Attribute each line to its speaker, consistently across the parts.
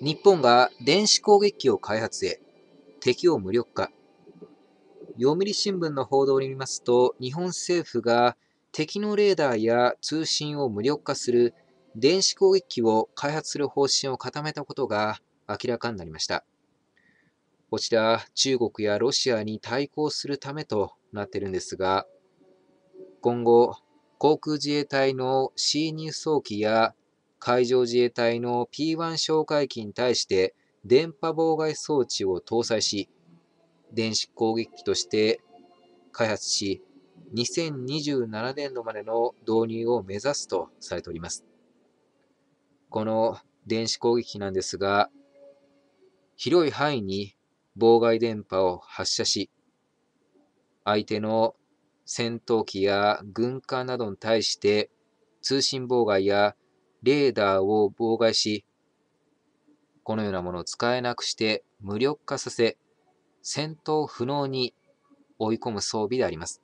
Speaker 1: 日本が電子攻撃機を開発へ、敵を無力化。読売新聞の報道によりますと、日本政府が敵のレーダーや通信を無力化する電子攻撃機を開発する方針を固めたことが明らかになりました。こちら、中国やロシアに対抗するためとなっているんですが、今後、航空自衛隊の C2 装機や海上自衛隊の P1 哨戒機に対して電波妨害装置を搭載し、電子攻撃機として開発し、2027年度までの導入を目指すとされております。この電子攻撃機なんですが、広い範囲に妨害電波を発射し、相手の戦闘機や軍艦などに対して通信妨害やレーダーを妨害し、このようなものを使えなくして無力化させ、戦闘不能に追い込む装備であります。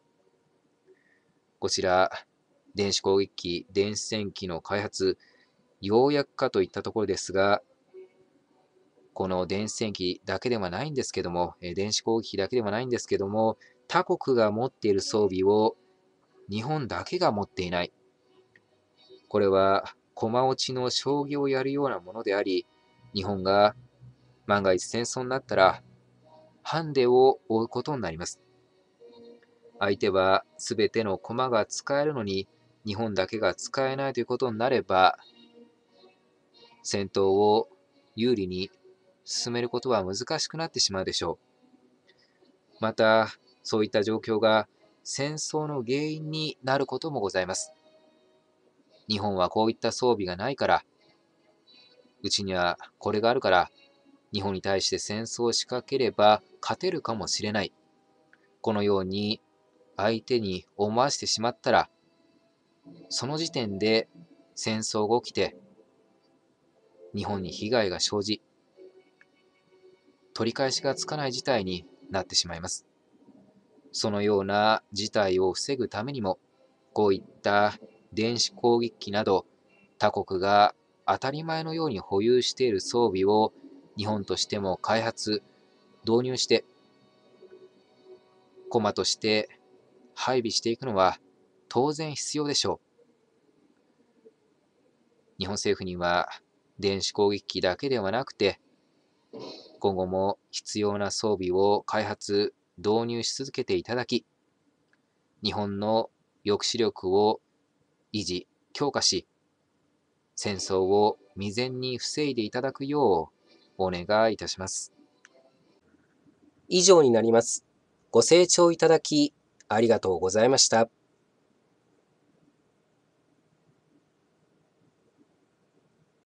Speaker 1: こちら、電子攻撃機、電子戦機の開発、ようやくかといったところですが、この電子戦機だけではないんですけども、電子攻撃機だけではないんですけども、他国が持っている装備を日本だけが持っていない。これは駒落ちの将棋をやるようなものであり、日本が万が一戦争になったら、ハンデを負うことになります。相手は全ての駒が使えるのに、日本だけが使えないということになれば、戦闘を有利に進めることは難しくなってしまうでしょう。また、そういった状況が戦争の原因になることもございます。日本はこういった装備がないから、うちにはこれがあるから、日本に対して戦争を仕掛ければ勝てるかもしれない。このように相手に思わせてしまったら、その時点で戦争が起きて、日本に被害が生じ、取り返しがつかない事態になってしまいます。そのような事態を防ぐためにも、こういった電子攻撃機など他国が当たり前のように保有している装備を日本としても開発、導入して、駒として配備していくのは当然必要でしょう。日本政府には電子攻撃機だけではなくて、今後も必要な装備を開発、導入し続けていただき、日本の抑止力を維持、強化し、戦争を未然に防いでいただくようお願いいたします。以上になります。ご清聴いただきありがとうございました。